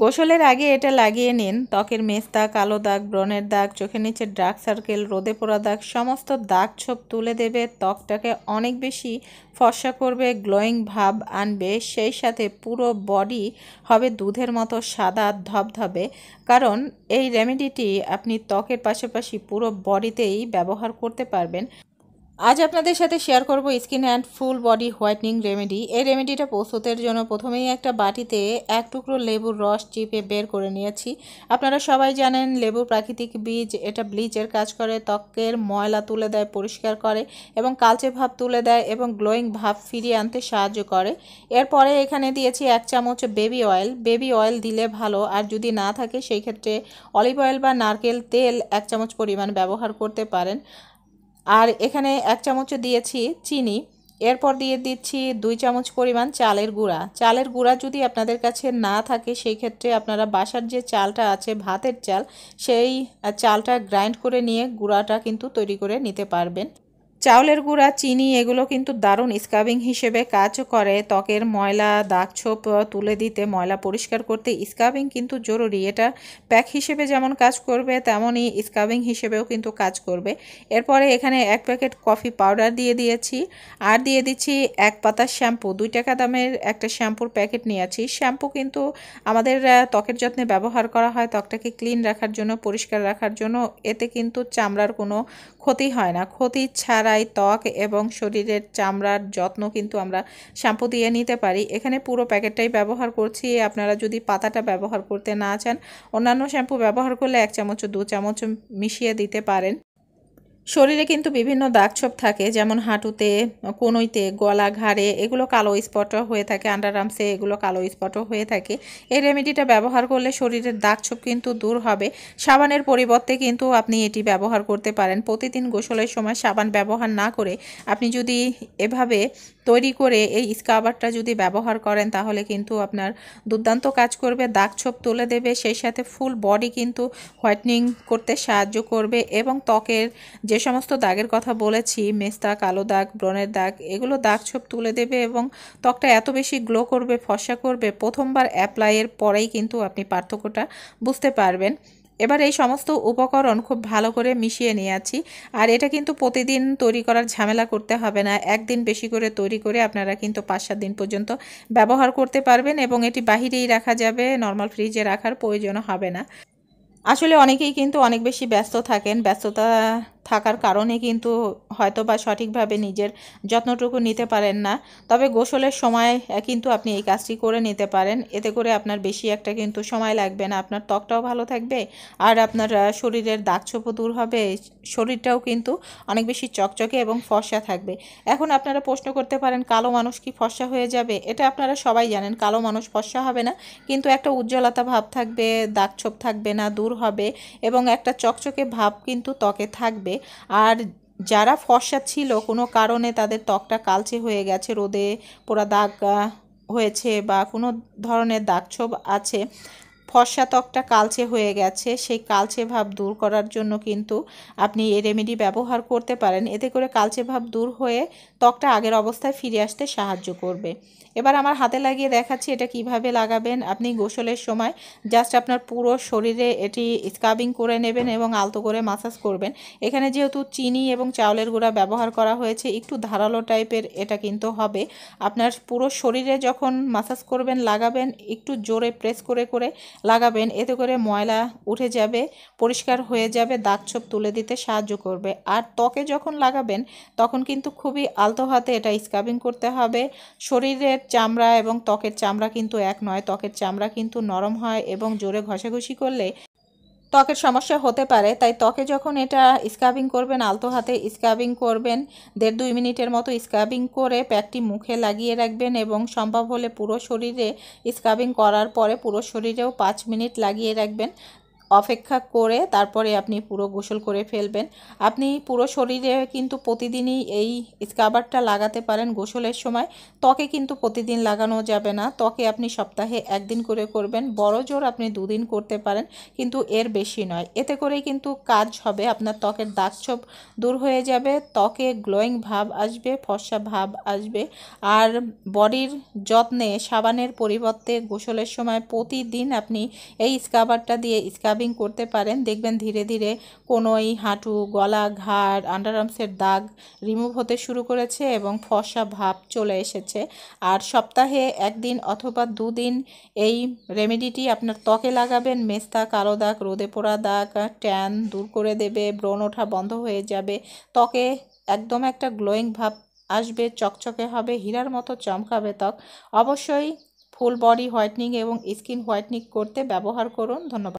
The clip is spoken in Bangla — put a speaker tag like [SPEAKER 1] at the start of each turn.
[SPEAKER 1] গোসলের আগে এটা লাগিয়ে নিন ত্বকের মেস্তা কালো দাগ ব্রণের দাগ চোখের নিচে ডার্ক সার্কেল রোদে পোড়া দাগ সমস্ত দাগ ছোপ তুলে দেবে ত্বকটাকে অনেক বেশি ফর্সা করবে গ্লোয়িং ভাব আনবে সেই সাথে পুরো বডি হবে দুধের মতো সাদা ধবধবে কারণ এই রেমেডিটি আপনি ত্বকের পাশাপাশি পুরো বডিতেই ব্যবহার করতে পারবেন আজ আপনাদের সাথে শেয়ার করব skin and full body whitening remedy এই রেমেডিটা প্রস্তুতের জন্য প্রথমেই একটা বাটিতে এক টুকরো লেবুর রস চিপে বের করে নিয়েছি আপনারা সবাই জানেন লেবুর প্রাকৃতিক বীজ এটা ব্লিচের কাজ করে ত্বকের ময়লা তুলে দেয় পরিষ্কার করে এবং কালচে ভাব তুলে দেয় এবং গ্লোয়িং ভাব ফিরিয়ে আনতে সাহায্য করে এরপরে এখানে দিয়েছি এক চামচ বেবি অয়েল বেবি অয়েল দিলে ভালো আর যদি না থাকে সেই ক্ষেত্রে অলিভ অয়েল বা নারকেল তেল এক চামচ পরিমাণ ব্যবহার করতে পারেন আর এখানে এক চামচ দিয়েছি চিনি এরপর দিয়ে দিচ্ছি দুই চামচ পরিমাণ চালের গুঁড়া চালের গুঁড়া যদি আপনাদের কাছে না থাকে সেই ক্ষেত্রে আপনারা বাসার যে চালটা আছে ভাতের চাল সেই চালটা গ্রাইন্ড করে নিয়ে গুঁড়াটা কিন্তু তৈরি করে নিতে পারবেন চাউলের গুঁড়া চিনি এগুলো কিন্তু দারুণ স্কাবিং হিসেবে কাজ করে ত্বকের ময়লা দাগছোপ তুলে দিতে ময়লা পরিষ্কার করতে স্কাবিং কিন্তু জরুরি এটা প্যাক হিসেবে যেমন কাজ করবে তেমনই স্কাবিং হিসেবেও কিন্তু কাজ করবে এরপরে এখানে এক প্যাকেট কফি পাউডার দিয়ে দিয়েছি আর দিয়ে দিচ্ছি এক পাতা শ্যাম্পু দুই টাকা দামের একটা শ্যাম্পুর প্যাকেট নিয়েছি শ্যাম্পু কিন্তু আমাদের ত্বকের যত্নে ব্যবহার করা হয় ত্বকটাকে ক্লিন রাখার জন্য পরিষ্কার রাখার জন্য এতে কিন্তু চামড়ার কোনো ক্ষতি হয় না ক্ষতি ছাড়া ছাড়াই ত্বক এবং শরীরের চামড়ার যত্ন কিন্তু আমরা শ্যাম্পু দিয়ে নিতে পারি এখানে পুরো প্যাকেটটাই ব্যবহার করছি আপনারা যদি পাতাটা ব্যবহার করতে না চান অন্যান্য শ্যাম্পু ব্যবহার করলে এক চামচ দু চামচ মিশিয়ে দিতে পারেন শরীরে কিন্তু বিভিন্ন ছোপ থাকে যেমন হাঁটুতে কোনইতে গলা ঘাড়ে এগুলো কালো স্পটও হয়ে থাকে আন্ডারআর্মসে এগুলো কালো স্পটও হয়ে থাকে এই রেমেডিটা ব্যবহার করলে শরীরের ছোপ কিন্তু দূর হবে সাবানের পরিবর্তে কিন্তু আপনি এটি ব্যবহার করতে পারেন প্রতিদিন গোসলের সময় সাবান ব্যবহার না করে আপনি যদি এভাবে তৈরি করে এই স্কাবারটা যদি ব্যবহার করেন তাহলে কিন্তু আপনার দুর্দান্ত কাজ করবে দাগ ছোপ তুলে দেবে সেই সাথে ফুল বডি কিন্তু হোয়াইটনিং করতে সাহায্য করবে এবং ত্বকের যে সমস্ত দাগের কথা বলেছি মেস্তা কালো দাগ ব্রণের দাগ এগুলো দাগ ছোপ তুলে দেবে এবং ত্বকটা এত বেশি গ্লো করবে ফসা করবে প্রথমবার অ্যাপ্লাইয়ের পরেই কিন্তু আপনি পার্থক্যটা বুঝতে পারবেন এবার এই সমস্ত উপকরণ খুব ভালো করে মিশিয়ে নিয়ে আছি আর এটা কিন্তু প্রতিদিন তৈরি করার ঝামেলা করতে হবে না একদিন বেশি করে তৈরি করে আপনারা কিন্তু পাঁচ সাত দিন পর্যন্ত ব্যবহার করতে পারবেন এবং এটি বাহিরেই রাখা যাবে নর্মাল ফ্রিজে রাখার প্রয়োজনও হবে না আসলে অনেকেই কিন্তু অনেক বেশি ব্যস্ত থাকেন ব্যস্ততা থাকার কারণে কিন্তু হয়তো বা সঠিকভাবে নিজের যত্নটুকু নিতে পারেন না তবে গোসলের সময় কিন্তু আপনি এই কাজটি করে নিতে পারেন এতে করে আপনার বেশি একটা কিন্তু সময় লাগবে না আপনার ত্বকটাও ভালো থাকবে আর আপনার শরীরের দাগছোপও দূর হবে শরীরটাও কিন্তু অনেক বেশি চকচকে এবং ফর্সা থাকবে এখন আপনারা প্রশ্ন করতে পারেন কালো মানুষ কি ফর্সা হয়ে যাবে এটা আপনারা সবাই জানেন কালো মানুষ ফর্সা হবে না কিন্তু একটা উজ্জ্বলতা ভাব থাকবে দাগছোপ থাকবে না দূর হবে এবং একটা চকচকে ভাব কিন্তু ত্বকে থাকবে আর যারা ফর্সা ছিল কোনো কারণে তাদের ত্বকটা কালচে হয়ে গেছে রোদে পোড়া দাগ হয়েছে বা কোনো ধরনের দাগছোপ আছে ফর্সা ত্বকটা কালচে হয়ে গেছে সেই কালচে ভাব দূর করার জন্য কিন্তু আপনি এই রেমেডি ব্যবহার করতে পারেন এতে করে কালচে ভাব দূর হয়ে ত্বকটা আগের অবস্থায় ফিরে আসতে সাহায্য করবে এবার আমার হাতে লাগিয়ে দেখাচ্ছি এটা কিভাবে লাগাবেন আপনি গোসলের সময় জাস্ট আপনার পুরো শরীরে এটি স্ক্রাবিং করে নেবেন এবং আলতো করে মাসাজ করবেন এখানে যেহেতু চিনি এবং চাউলের গুঁড়া ব্যবহার করা হয়েছে একটু ধারালো টাইপের এটা কিন্তু হবে আপনার পুরো শরীরে যখন মাসাজ করবেন লাগাবেন একটু জোরে প্রেস করে করে লাগাবেন এতে করে ময়লা উঠে যাবে পরিষ্কার হয়ে যাবে দাগ ছোপ তুলে দিতে সাহায্য করবে আর ত্বকে যখন লাগাবেন তখন কিন্তু খুবই আলতো হাতে এটা স্ক্রাবিং করতে হবে শরীরের চামড়া এবং ত্বকের চামড়া কিন্তু এক নয় ত্বকের চামড়া কিন্তু নরম হয় এবং জোরে ঘষাঘষি করলে ত্বকের সমস্যা হতে পারে তাই ত্বকে যখন এটা স্ক্রাবিং করবেন আলতো হাতে স্ক্রাবিং করবেন দেড় দুই মিনিটের মতো স্ক্রাবিং করে প্যাকটি মুখে লাগিয়ে রাখবেন এবং সম্ভব হলে পুরো শরীরে স্ক্রাবিং করার পরে পুরো শরীরেও পাঁচ মিনিট লাগিয়ে রাখবেন অপেক্ষা করে তারপরে আপনি পুরো গোসল করে ফেলবেন আপনি পুরো শরীরে কিন্তু প্রতিদিনই এই স্কাবারটা লাগাতে পারেন গোসলের সময় ত্বকে কিন্তু প্রতিদিন লাগানো যাবে না ত্বকে আপনি সপ্তাহে একদিন করে করবেন বড় জোর আপনি দুদিন করতে পারেন কিন্তু এর বেশি নয় এতে করেই কিন্তু কাজ হবে আপনার ত্বকের দাগছোপ দূর হয়ে যাবে ত্বকে গ্লোয়িং ভাব আসবে ফর্সা ভাব আসবে আর বডির যত্নে সাবানের পরিবর্তে গোসলের সময় প্রতিদিন আপনি এই স্কাবারটা দিয়ে স্কাব স্ক্রাবিং করতে পারেন দেখবেন ধীরে ধীরে কোনোই হাঁটু গলা ঘাড় আন্ডারআর্মসের দাগ রিমুভ হতে শুরু করেছে এবং ফসা ভাব চলে এসেছে আর সপ্তাহে একদিন অথবা দুদিন এই রেমেডিটি আপনার ত্বকে লাগাবেন মেস্তা কালো দাগ রোদে পোড়া দাগ ট্যান দূর করে দেবে ব্রণ ওঠা বন্ধ হয়ে যাবে ত্বকে একদম একটা গ্লোয়িং ভাব আসবে চকচকে হবে হীরার মতো চমকাবে ত্বক অবশ্যই ফুল বডি হোয়াইটনিং এবং স্কিন হোয়াইটনিং করতে ব্যবহার করুন ধন্যবাদ